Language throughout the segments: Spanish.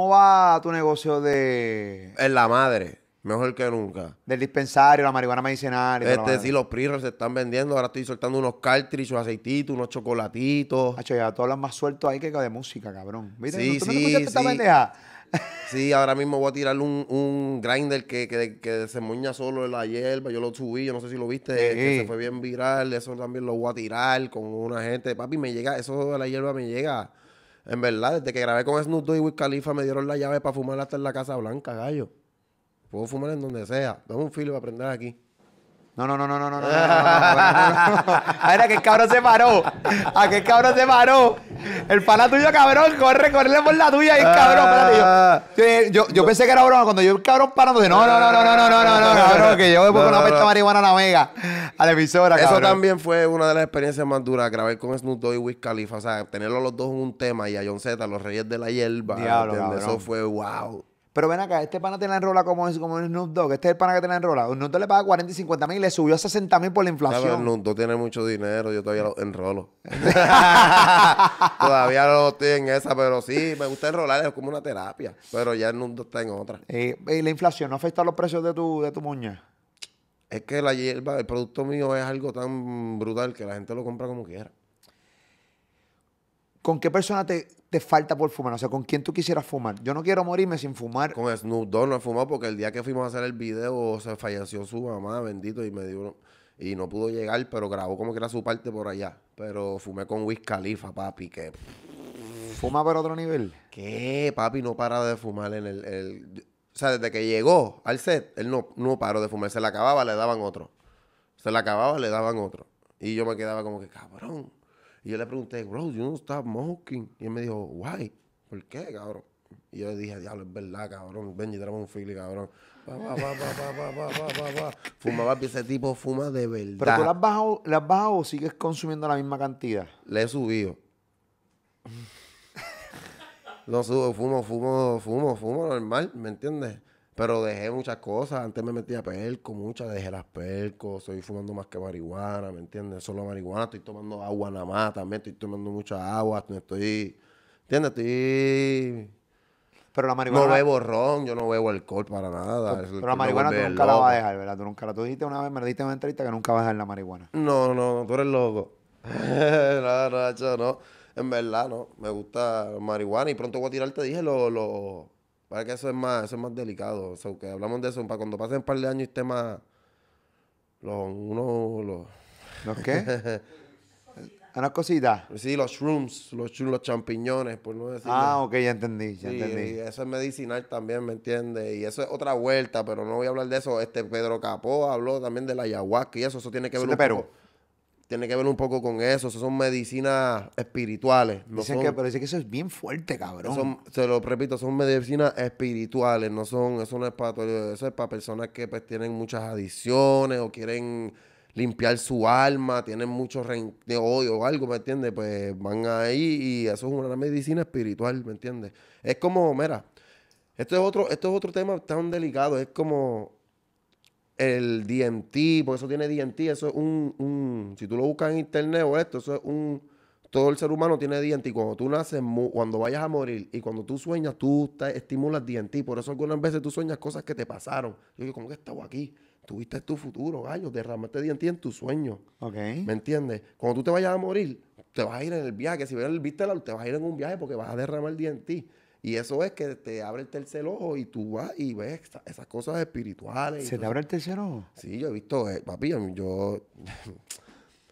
¿Cómo va tu negocio de...? En la madre. Mejor que nunca. Del dispensario, la marihuana medicinal. Este, sí, los pre se están vendiendo. Ahora estoy soltando unos cartridge, unos aceititos, unos chocolatitos. Hacho, ya tú hablas más suelto ahí que de música, cabrón. ¿Viste? Sí, sí, sí. sí, ahora mismo voy a tirar un, un grinder que, que, que se moña solo en la hierba. Yo lo subí, yo no sé si lo viste, se fue bien viral. Eso también lo voy a tirar con una gente. Papi, me llega, eso de la hierba me llega en verdad, desde que grabé con Snoop Dogg y Wiz Khalifa me dieron la llave para fumar hasta en la Casa Blanca, gallo. Puedo fumar en donde sea. Dame un filo para aprender aquí. No, no, no, no, no, no. no, no, A ver, aquel cabrón se paró. Aquel cabrón se paró. El pana tuyo, cabrón, corre, corre por la tuya y el cabrón, espérate. Yo, yo, yo pensé que era broma. Cuando yo el cabrón parando, no, no, no, no, no, no, no, no, no, cabrón, que yo me pongo una pesta marihuana a la mega, a la emisora, cabrón. Eso también fue una de las experiencias más duras, grabar con Snoop Dogg y Wiz Khalifa. O sea, tenerlos los dos en un tema y a John Z, los reyes de la hierba. Diablo, Eso fue wow. Pero ven acá, este pana te la enrola como, es, como el Snoop Dogg. Este es el pana que te la enrola. Snoop Dogg le paga 40 y 50 mil y le subió a 60 mil por la inflación. Claro, Snoop tiene mucho dinero, yo todavía lo enrolo. todavía lo estoy en esa, pero sí, me gusta enrolar, es como una terapia. Pero ya el Dogg está en otra. Eh, ¿Y la inflación no afecta los precios de tu, de tu Es que la hierba, el producto mío es algo tan brutal que la gente lo compra como quiera. ¿Con qué persona te, te falta por fumar? O sea, ¿con quién tú quisieras fumar? Yo no quiero morirme sin fumar. Con Snoop Dogg no he fumado porque el día que fuimos a hacer el video se falleció su mamá, bendito, y me dio y no pudo llegar, pero grabó como que era su parte por allá. Pero fumé con Wiz Khalifa, papi, que... ¿Fuma por otro nivel? ¿Qué? Papi no para de fumar en el, o sea, desde que llegó al set, él no, no paró de fumar. Se la acababa, le daban otro. Se la acababa, le daban otro. Y yo me quedaba como que, cabrón y yo le pregunté, bro, yo no estaba smoking. Y él me dijo, why? ¿Por qué, cabrón? Y yo le dije, diablo, es verdad, cabrón. Benji trae un fili, cabrón. Pa, pa, Fumaba, ese tipo fuma de verdad. ¿Pero tú las has bajado, las bajado o sigues consumiendo la misma cantidad? Le he subido. no subo, fumo, fumo, fumo, fumo normal, ¿me entiendes? Pero dejé muchas cosas. Antes me metía perco, muchas. Dejé las percos. Estoy fumando más que marihuana, ¿me entiendes? Solo marihuana. Estoy tomando agua nada más también. Estoy tomando mucha agua. Estoy. ¿Entiendes? Estoy. Pero la marihuana. No bebo ron, yo no bebo alcohol para nada. Pero, la marihuana tú nunca la vas a dejar, ¿verdad? Tú nunca la. Tú dijiste una vez, me dijiste en una entrevista que nunca vas a dejar la marihuana. No, no, no, tú eres loco. no, no, no. En verdad, no. Me gusta la marihuana y pronto voy a tirar, te dije, los. Lo para que eso es más, eso es más delicado. O sea, hablamos de eso, para cuando pasen un par de años y esté más. Los, uno, los. ¿Los qué? Una cosita. Sí, los shrooms, los champiñones, por no decir. Ah, ok, ya entendí, ya entendí. eso es medicinal también, ¿me entiendes? Y eso es otra vuelta, pero no voy a hablar de eso. Este Pedro Capó habló también de la ayahuasca y eso, eso tiene que ver. un tiene que ver un poco con eso. son medicinas espirituales. No que, pero dice que eso es bien fuerte, cabrón. Son, se lo repito, son medicinas espirituales. No son, eso no es para Eso es para personas que pues, tienen muchas adicciones o quieren limpiar su alma, tienen mucho de odio o algo, ¿me entiendes? Pues van ahí y eso es una medicina espiritual, ¿me entiendes? Es como, mira, esto es otro, esto es otro tema tan delicado. Es como el DMT, por eso tiene DMT, eso es un, un, si tú lo buscas en internet o esto, eso es un, todo el ser humano tiene DMT. Cuando tú naces, cuando vayas a morir y cuando tú sueñas, tú te estimulas DMT. Por eso algunas veces tú sueñas cosas que te pasaron. Yo digo, ¿cómo que estaba aquí? Tuviste tu futuro, gallo, derramaste DNT en tu sueño. ¿Me entiendes? Cuando tú te vayas a morir, te vas a ir en el viaje. Si viste el viste te vas a ir en un viaje porque vas a derramar DNT. Y eso es que te abre el tercer ojo y tú vas y ves esas cosas espirituales. ¿Se te abre el tercer ojo? Sí, yo he visto, eh, papi, yo, yo,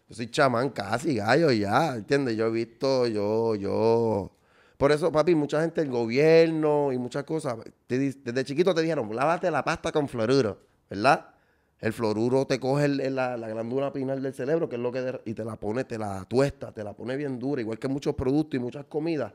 soy chamán casi, gallo, ya, ¿entiendes? Yo he visto, yo, yo... Por eso, papi, mucha gente el gobierno y muchas cosas, desde chiquito te dijeron, lávate la pasta con floruro, ¿verdad? El floruro te coge la, glándula pinal del cerebro, que es lo que... y te la pone, te la tuesta, te la pone bien dura, igual que muchos productos y muchas comidas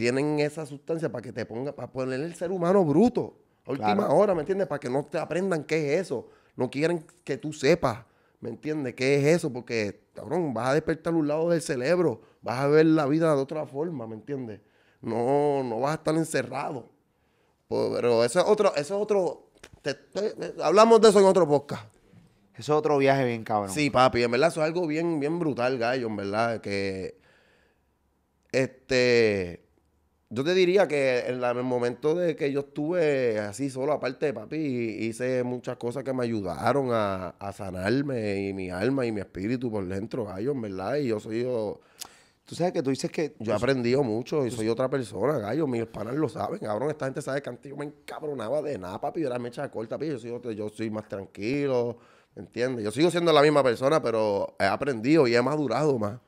tienen esa sustancia para que te ponga, para poner el ser humano bruto. A última hora, ¿me entiendes? Para que no te aprendan qué es eso. No quieren que tú sepas, ¿me entiendes? ¿Qué es eso? Porque, cabrón, vas a despertar un lado del cerebro. Vas a ver la vida de otra forma, ¿me entiendes? No, no vas a estar encerrado. Pues, pero eso es otro, eso es otro. hablamos de eso en otro podcast. Eso es otro viaje bien cabrón. Sí, papi, en verdad eso es algo bien, bien brutal, gallo, en verdad, que este yo te diría que en, el momento de que yo estuve así solo, aparte de papi, hice muchas cosas que me ayudaron a, sanarme y mi alma y mi espíritu por dentro, gallo, en verdad. Y yo soy yo. Tú sabes que tú dices que. Yo he pues, aprendido mucho y pues soy otra persona, gallo. Mis panas lo saben, cabrón. Esta gente sabe que antes yo me encabronaba de nada, papi. Era mecha corta, papi. Yo soy, yo soy más tranquilo, entiendes? Yo sigo siendo la misma persona, pero he aprendido y he madurado más.